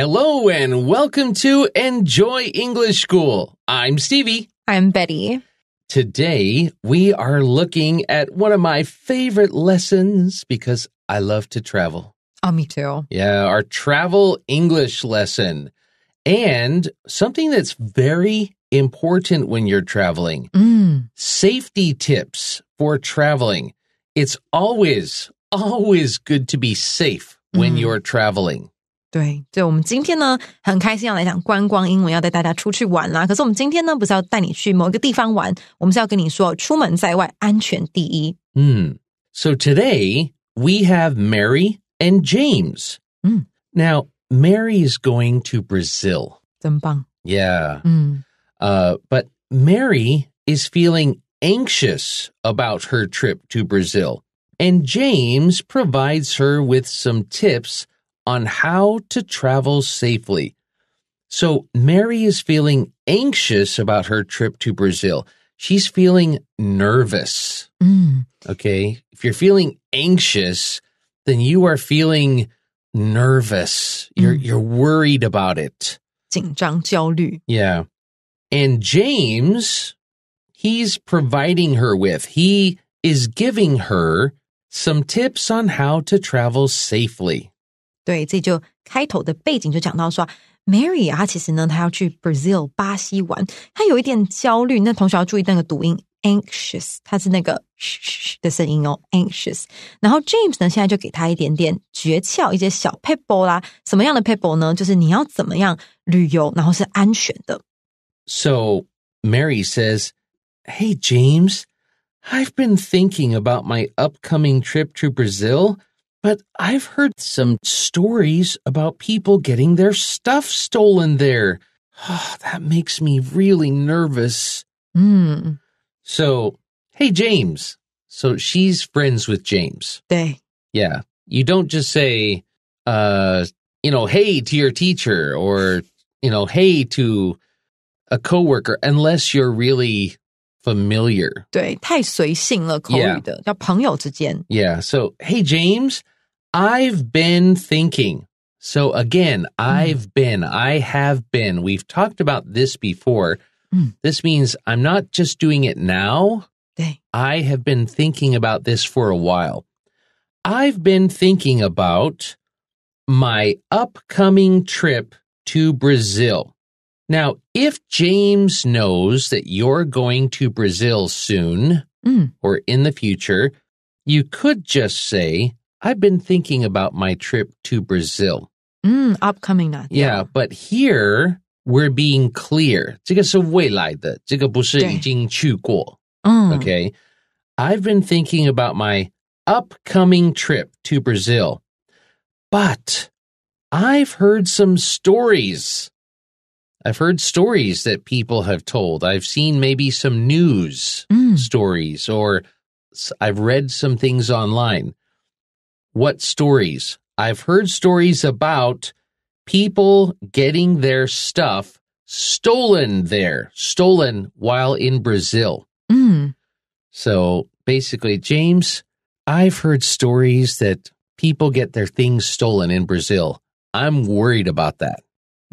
Hello and welcome to Enjoy English School. I'm Stevie. I'm Betty. Today we are looking at one of my favorite lessons because I love to travel. Oh, me too. Yeah, our travel English lesson. And something that's very important when you're traveling mm. safety tips for traveling. It's always, always good to be safe when mm. you're traveling. 对，对，我们今天呢很开心要来讲观光英文，要带大家出去玩啦。可是我们今天呢不是要带你去某一个地方玩，我们是要跟你说，出门在外安全第一。嗯，So today we have Mary and James. 嗯，Now Mary is going to Brazil. 真棒。Yeah. 嗯。Uh, but Mary is feeling anxious about her trip to Brazil, and James provides her with some tips on how to travel safely. So Mary is feeling anxious about her trip to Brazil. She's feeling nervous. Mm. Okay. If you're feeling anxious, then you are feeling nervous. You're mm. you're worried about it. 紧张焦虑. Yeah. And James, he's providing her with. He is giving her some tips on how to travel safely. 对，这就开头的背景就讲到说，Mary 啊，她其实呢，她要去 Brazil 巴西玩，她有一点焦虑，那同学要注意那个读音 anxious，它是那个的声音哦，anxious。然后 James 呢，现在就给他一点点诀窍，一些小 pebble 啦，什么样的 pebble 呢？就是你要怎么样旅游，然后是安全的。So Mary says, "Hey James, I've been thinking about my upcoming trip to Brazil." But I've heard some stories about people getting their stuff stolen there. Oh, that makes me really nervous. Mm. So, hey, James. So she's friends with James. They. Yeah. You don't just say, uh, you know, hey to your teacher or, you know, hey to a coworker unless you're really familiar. yeah. So, hey, James. I've been thinking. So again, mm. I've been, I have been. We've talked about this before. Mm. This means I'm not just doing it now. Dang. I have been thinking about this for a while. I've been thinking about my upcoming trip to Brazil. Now, if James knows that you're going to Brazil soon mm. or in the future, you could just say, I've been thinking about my trip to Brazil. Mm, upcoming yeah. but here we're being clear. Okay, i I've been thinking about my upcoming trip to Brazil, but I've heard some stories. I've heard stories that people have told. I've seen maybe some news mm. stories or I've read some things online what stories. I've heard stories about people getting their stuff stolen there, stolen while in Brazil. Mm. So basically, James, I've heard stories that people get their things stolen in Brazil. I'm worried about that.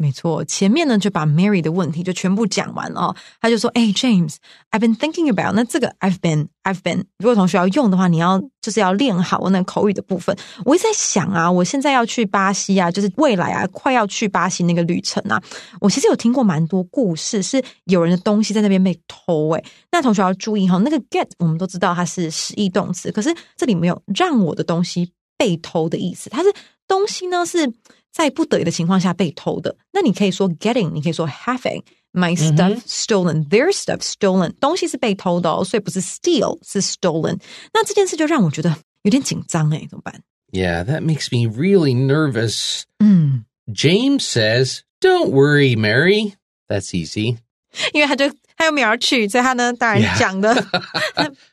没错，前面呢就把 Mary 的问题就全部讲完了。他就说：“哎，James，I've been thinking about 那这个 I've been I've been 如果同学要用的话，你要就是要练好那口语的部分。我一直在想啊，我现在要去巴西啊，就是未来啊，快要去巴西那个旅程啊。我其实有听过蛮多故事，是有人的东西在那边被偷。哎，那同学要注意哈，那个 get 我们都知道它是实义动词，可是这里没有让我的东西被偷的意思，它是东西呢是。”在不得已的情况下被偷的。那你可以说 getting，你可以说 having my stuff stolen, their stuff stolen，东西是被偷的哦，所以不是 steal，是 stolen。那这件事就让我觉得有点紧张哎，怎么办？Yeah, that makes me really nervous. 嗯，James says, "Don't worry, Mary. That's easy." 因为他就他又没有去，所以他呢，当然讲的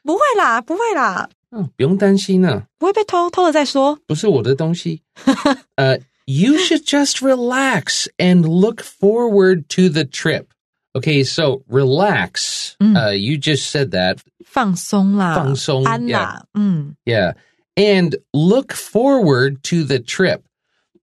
不会啦，不会啦，嗯，不用担心呢、啊，不会被偷，偷了再说，不是我的东西。呃 uh,。you should just relax and look forward to the trip. Okay, so relax. Mm. Uh, you just said that. 放松啦。放松。安啦。Yeah. yeah. And look forward to the trip.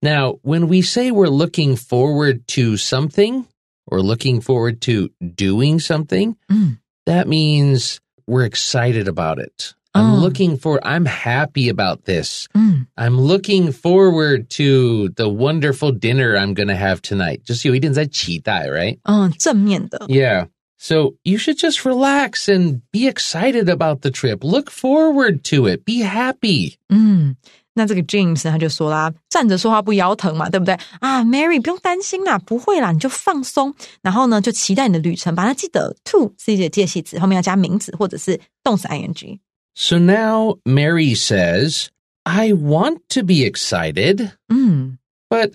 Now, when we say we're looking forward to something or looking forward to doing something, mm. that means we're excited about it. I'm oh. looking for, I'm happy about this. Mm. I'm looking forward to the wonderful dinner I'm going to have tonight. Just you, 就是有一点在期待, right? 嗯,正面的. Oh, yeah. So you should just relax and be excited about the trip. Look forward to it. Be happy. 嗯。那这个 James 他就说啦，站着说话不腰疼嘛，对不对啊？Mary 不用担心啦，不会啦，你就放松，然后呢就期待你的旅程吧。那记得 to 是一个介系词，后面要加名词或者是动词 ing。so now Mary says, I want to be excited, mm. but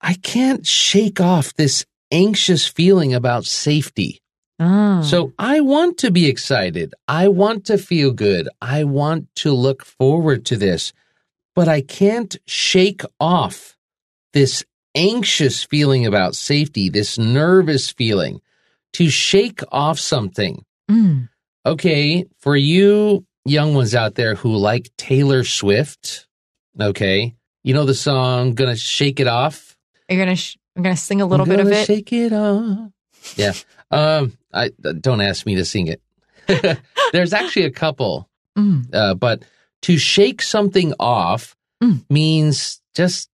I can't shake off this anxious feeling about safety. Oh. So I want to be excited. I want to feel good. I want to look forward to this, but I can't shake off this anxious feeling about safety, this nervous feeling to shake off something. Mm. Okay, for you, young ones out there who like Taylor Swift. Okay. You know the song "Gonna Shake It Off." You're gonna sh- I'm gonna sing a little bit of it. Shake it off. Yeah. um. I don't ask me to sing it. There's actually a couple, mm. uh, but to shake something off mm. means just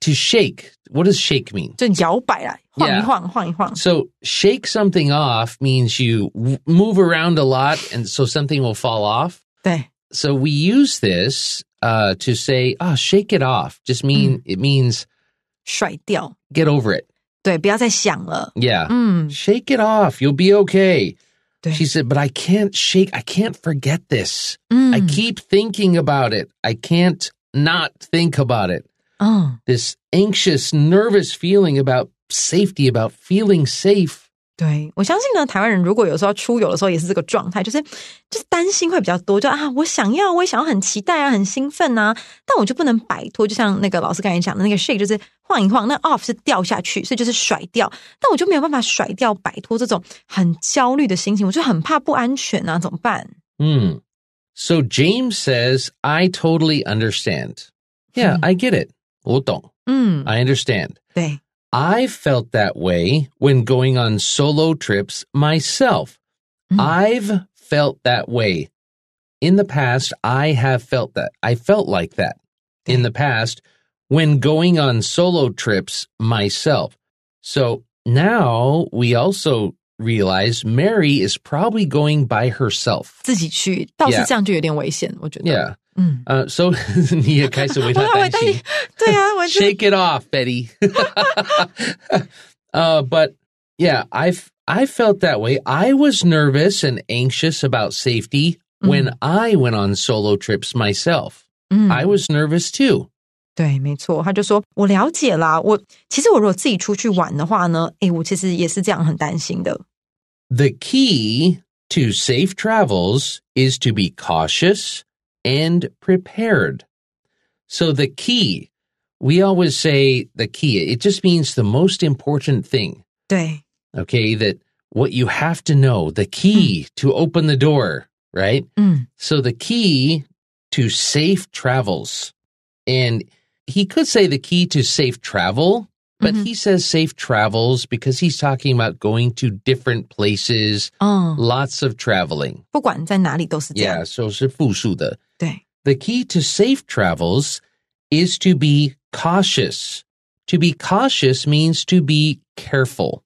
to shake. What does shake mean? yeah. So shake something off means you move around a lot, and so something will fall off. So we use this uh, to say, "Ah, oh, shake it off." Just mean mm. it means Get over it. Yeah. Shake it off. You'll be okay. She said, "But I can't shake. I can't forget this. Mm. I keep thinking about it. I can't not think about it. Oh. This anxious, nervous feeling about safety about feeling safe. 对，我相信呢。台湾人如果有时候出游的时候，也是这个状态，就是就是担心会比较多。就啊，我想要，我也想要很期待啊，很兴奋啊，但我就不能摆脱。就像那个老师刚才讲的那个 shake，就是晃一晃，那 off 是掉下去，所以就是甩掉，但我就没有办法甩掉，摆脱这种很焦虑的心情，我就很怕不安全啊，怎么办？嗯，So James says I totally understand. Yeah, I get it. 我懂。嗯，I understand. 对。I felt that way when going on solo trips myself. Mm. I've felt that way. In the past, I have felt that. I felt like that in the past when going on solo trips myself. So now we also realize Mary is probably going by herself. 嗯，呃，收、so, mm. uh, 你也开始为他担心。对啊，我 shake it off, Betty. uh, but yeah, I I felt that way. I was nervous and anxious about safety mm. when I went on solo trips myself. Mm. I was nervous too. 对，没错，他就说：“我了解啦，我其实我如果自己出去玩的话呢，诶，我其实也是这样很担心的。” key to safe travels is to be cautious and prepared. So the key, we always say the key, it just means the most important thing. Day. Okay, that what you have to know, the key mm. to open the door, right? Mm. So the key to safe travels. And he could say the key to safe travel, but mm-hmm. he says safe travels because he's talking about going to different places, oh. lots of traveling. Yeah, so 是复数的。the key to safe travels is to be cautious. To be cautious means to be careful.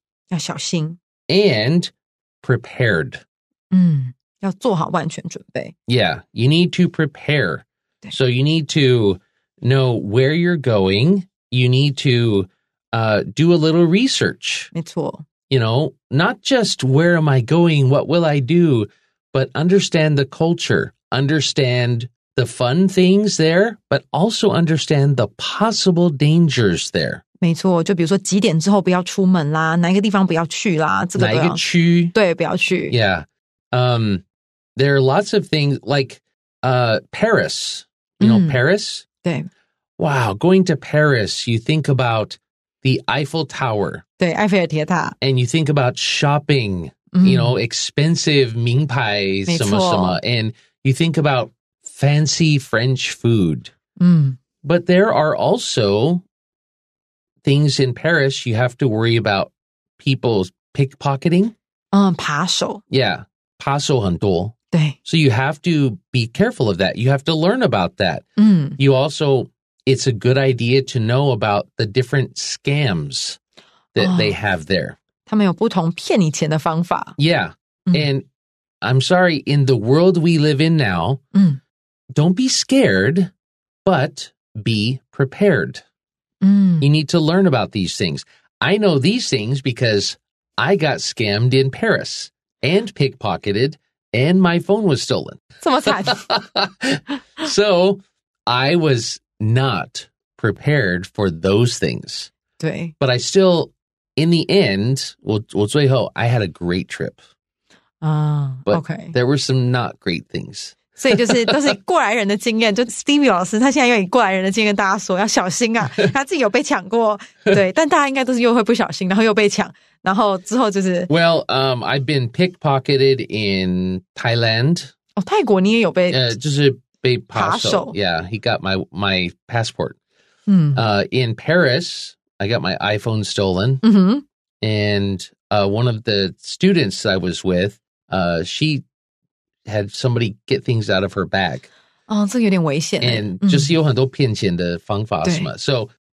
And prepared. yeah, you need to prepare. So you need to know where you're going. You need to uh, do a little research. You know, not just where am I going, what will I do, but understand the culture, understand the fun things there, but also understand the possible dangers there. 没错，就比如说几点之后不要出门啦，哪一个地方不要去啦，这个哪一个区？对，不要去。Yeah, um, there are lots of things like uh Paris. You know mm. Paris. 对。Wow, going to Paris, you think about the Eiffel Tower. 对，埃菲尔铁塔。And you think about shopping. You mm. know, expensive 名牌什么什么, and you think about fancy French food. Mm. But there are also things in Paris you have to worry about people's pickpocketing. Um, passo. Yeah, 扒手很多. So you have to be careful of that. You have to learn about that. Mm. You also, it's a good idea to know about the different scams that oh, they have there. Yeah. Mm. And I'm sorry, in the world we live in now, mm don't be scared, but be prepared. Mm. You need to learn about these things. I know these things because I got scammed in Paris and pickpocketed, and my phone was stolen. so I was not prepared for those things. But I still, in the end, well, well, I had a great trip. Uh, but okay. there were some not great things. 所以就是都是过来人的经验。就 Stevie 老师，他现在用以过来人的经验跟大家说，要小心啊，他自己有被抢过，对，但大家应该都是又会不小心，然后又被抢，然后之后就是。Well, um, I've been pickpocketed in Thailand. 哦，泰国你也有被？呃，就是被扒手。Yeah, oh, he got my my passport. 嗯。呃，in hmm. uh, Paris, I got my iPhone stolen. 嗯哼。And mm-hmm. uh, one of the students I was with, uh, she had somebody get things out of her bag? So do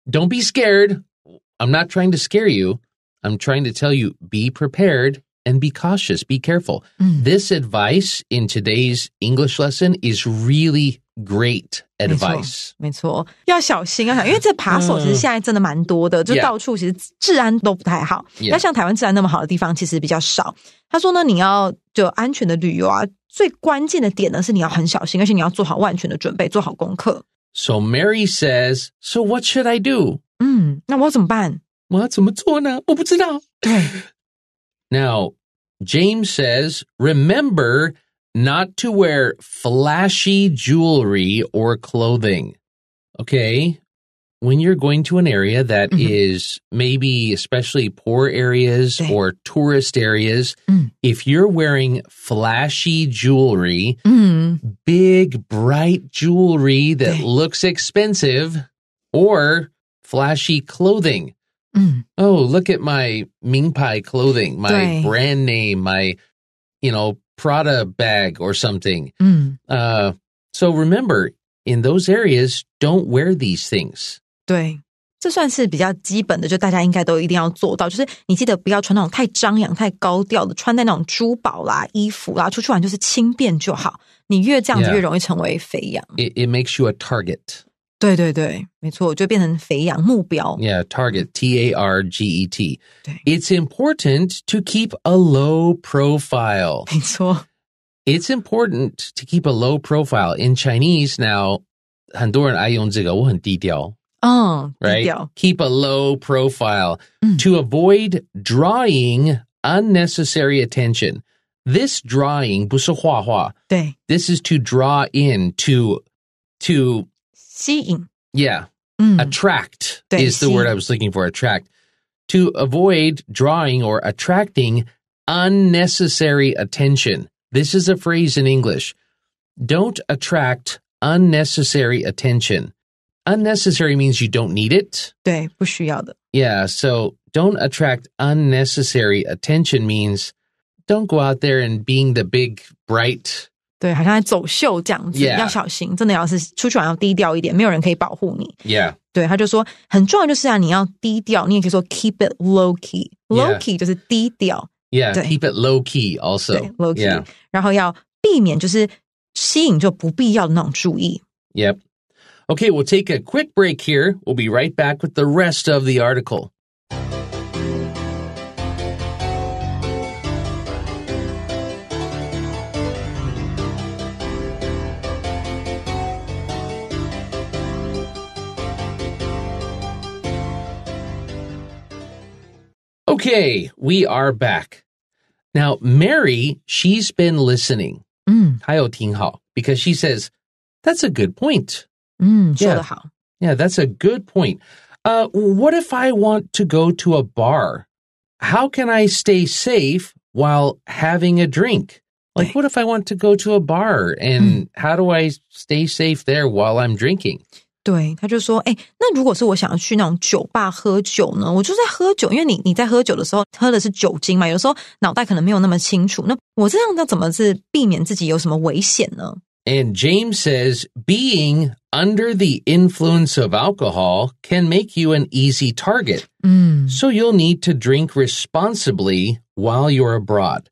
don't be scared. I'm not trying to scare you. I'm trying to tell you be prepared and be cautious, be careful. Mm. This advice in today's English lesson is really great advice，没错，要小心要想，因为这扒手其实现在真的蛮多的，就到处其实治安都不太好。那像台湾治安那么好的地方，其实比较少。他说呢，你要就安全的旅游啊，最关键的点呢是你要很小心，而且你要做好万全的准备，做好功课。So Mary says, "So what should I do?" 嗯，那我要怎么办？我要怎么做呢？我不知道。对 now, James says, remember not to wear flashy jewelry or clothing. Okay. When you're going to an area that mm-hmm. is maybe especially poor areas Dang. or tourist areas, mm. if you're wearing flashy jewelry, mm. big, bright jewelry that Dang. looks expensive, or flashy clothing, Mm. Oh, look at my Ming Pai clothing, my right. brand name, my, you know, Prada bag or something. Mm. Uh, so remember, in those areas, don't wear these things. 对，这算是比较基本的，就大家应该都一定要做到，就是你记得不要穿那种太张扬、太高调的，穿戴那种珠宝啦、衣服啦，出去玩就是轻便就好。你越这样子，越容以成为肥羊。Yeah. It, it makes you a target. 对对对，没错，就变成肥羊目标。Yeah, target T A R G E T. It's important to keep a low profile. 没错。It's important to keep a low profile in Chinese now. Keep a low profile to avoid drawing unnecessary attention. This drawing 不是画画，对，this is to draw in to to yeah. Mm. Attract is the word I was looking for. Attract. To avoid drawing or attracting unnecessary attention. This is a phrase in English. Don't attract unnecessary attention. Unnecessary means you don't need it. 对,不需要的. Yeah, so don't attract unnecessary attention means don't go out there and being the big, bright, 对，好像在走秀这样子，要小心，真的要是出去玩要低调一点，没有人可以保护你。对，他就说很重要就是啊，你要低调，你也可以说 keep it low key，low key 就是低调。h keep it low key also low key，然后要避免就是吸引就不必要的那种注意。Yep，o k we'll take a quick break here. We'll be right back with the rest of the article. Okay, we are back. Now, Mary, she's been listening. Mm. because she says that's a good point. Mm, yeah, yeah that's a good point. Uh, what if I want to go to a bar? How can I stay safe while having a drink? Like, what if I want to go to a bar and mm. how do I stay safe there while I'm drinking? 对，他就说：“哎、欸，那如果是我想要去那种酒吧喝酒呢？我就在喝酒，因为你你在喝酒的时候喝的是酒精嘛，有时候脑袋可能没有那么清楚。那我这样要怎么是避免自己有什么危险呢？” And James says being under the influence of alcohol can make you an easy target. Mm. So you'll need to drink responsibly while you're abroad.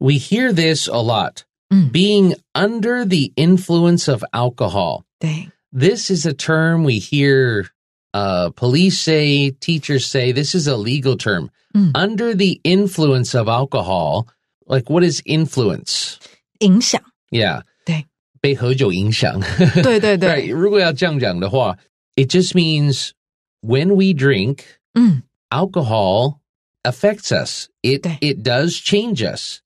We hear this a lot. Mm. Being under the influence of alcohol. Dang. This is a term we hear uh, police say, teachers say, this is a legal term. Mm. Under the influence of alcohol, like what is influence? 影响. Yeah. 对。被喝酒影响。对对对。right, it just means when we drink, mm. alcohol affects us. It it does change us.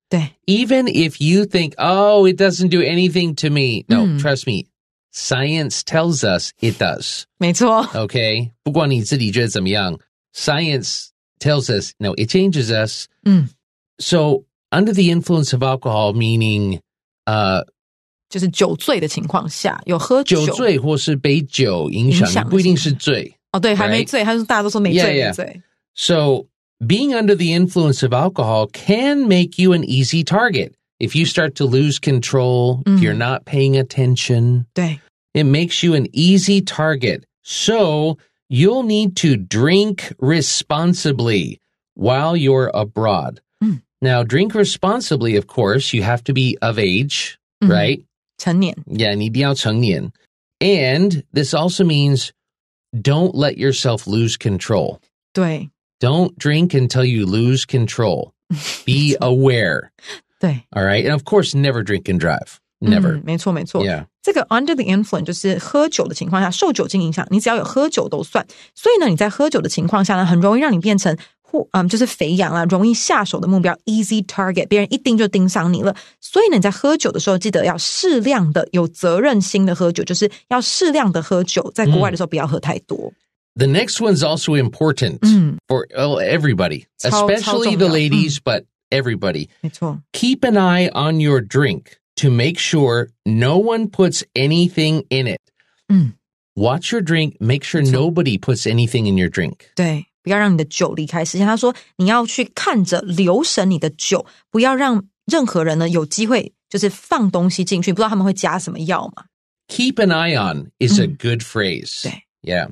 Even if you think, oh, it doesn't do anything to me. No, mm. trust me, Science tells us it does. 没错。Okay. science tells us no, it changes us. 嗯。So mm. under the influence of alcohol, meaning, uh. 就是酒醉的情况下，有喝酒醉或是被酒影响，不一定是醉。哦，对，还没醉，他说大家都说没醉 yeah, yeah. 没醉。So being under the influence of alcohol can make you an easy target if you start to lose control, mm-hmm. if you're not paying attention, Dang. it makes you an easy target. So you'll need to drink responsibly while you're abroad. Mm. Now, drink responsibly, of course, you have to be of age, mm-hmm. right? 成年. Yeah, 你一定要成年. And this also means don't let yourself lose control. 对. Don't drink until you lose control. Be aware. 对，All right, and of course, never drink and drive. Never，、嗯、没错没错。Yeah，这个 under the influence 就是喝酒的情况下受酒精影响，你只要有喝酒都算。所以呢，你在喝酒的情况下呢，很容易让你变成或嗯就是肥羊啊，容易下手的目标，easy target，别人一盯就盯上你了。所以呢，你在喝酒的时候，记得要适量的、有责任心的喝酒，就是要适量的喝酒。在国外的时候，不要喝太多。嗯 The next one's also important mm. for everybody, especially the ladies, but everybody. Keep an eye on your drink to make sure no one puts anything in it. Mm. Watch your drink. Make sure nobody puts anything in your drink. 对，不要让你的酒离开视线。他说你要去看着留神你的酒，不要让任何人呢有机会就是放东西进去，你不知道他们会加什么药嘛。Keep an eye on is a mm. good phrase. 对，Yeah.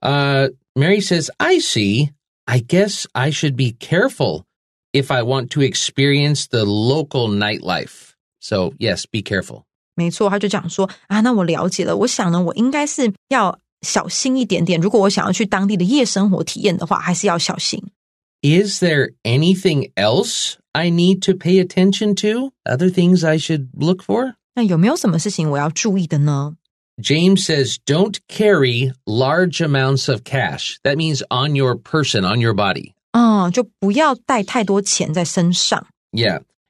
Uh, Mary says, "I see. I guess I should be careful if I want to experience the local nightlife. So yes, be careful. 没错，他就讲说啊，那我了解了。我想呢，我应该是要小心一点点。如果我想要去当地的夜生活体验的话，还是要小心。Is there anything else I need to pay attention to? Other things I should look for? James says, don't carry large amounts of cash. That means on your person, on your body. Yeah,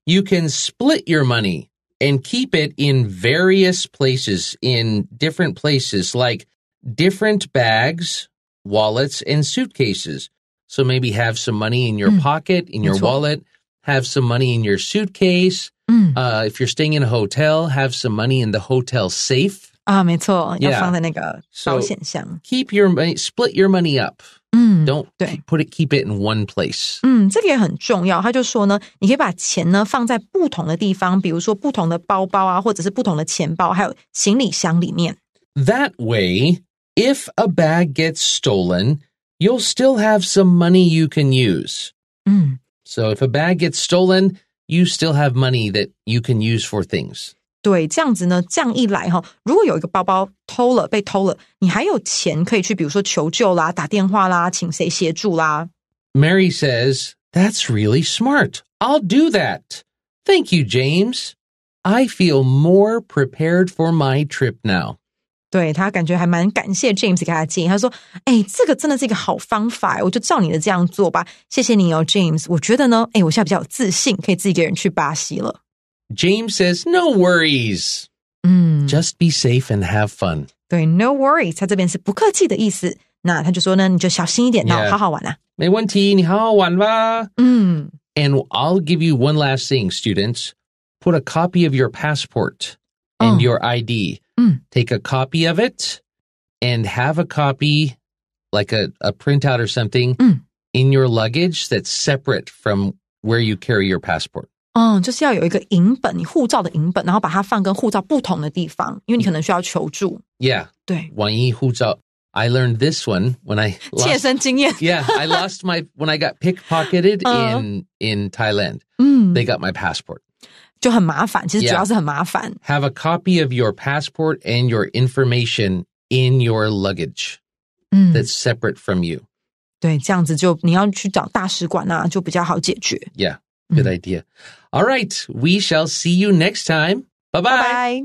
you can split your money and keep it in various places, in different places, like different bags, wallets, and suitcases. So maybe have some money in your mm, pocket, in your wallet, have some money in your suitcase. Mm. Uh, if you're staying in a hotel, have some money in the hotel safe. 啊，没错，要放在那个保险箱。So keep your money, split your money up. 嗯，don't 对，put it keep it in one place。嗯，这个也很重要。他就说呢，你可以把钱呢放在不同的地方，比如说不同的包包啊，或者是不同的钱包，还有行李箱里面。That way, if a bag gets stolen, you'll still have some money you can use. 嗯，So mm. if a bag gets stolen, you still have money that you can use for things. 对，这样子呢，这样一来哈，如果有一个包包偷了，被偷了，你还有钱可以去，比如说求救啦，打电话啦，请谁协助啦。Mary says that's really smart. I'll do that. Thank you, James. I feel more prepared for my trip now. 对他感觉还蛮感谢 James 给他建议，他说：“哎，这个真的是一个好方法，我就照你的这样做吧。”谢谢你哦，James。我觉得呢，哎，我现在比较有自信，可以自己一个人去巴西了。James says, no worries. Mm. Just be safe and have fun. 对，no worries，它这边是不客气的意思。那他就说呢，你就小心一点，那我 Yeah i I'll give you one last thing, students. Put a copy of your passport and Oh. your ID. Mm. Take a copy of it and have a copy, like a, a printout or something, Mm. in your luggage that's separate from where you carry your passport. 嗯，就是要有一个影本，你护照的影本，然后把它放跟护照不同的地方，因为你可能需要求助。Yeah，对，万一护照。I learned this one when I lost, Yeah, I lost my when I got pickpocketed uh, in in Thailand. they got my passport. 就很麻烦，其实主要是很麻烦。Yeah. Have a copy of your passport and your information in your luggage. 嗯，That's separate from you. 对，这样子就你要去找大使馆啊，就比较好解决。Yeah, good idea. All right. We shall see you next time. Bye-bye. Bye-bye.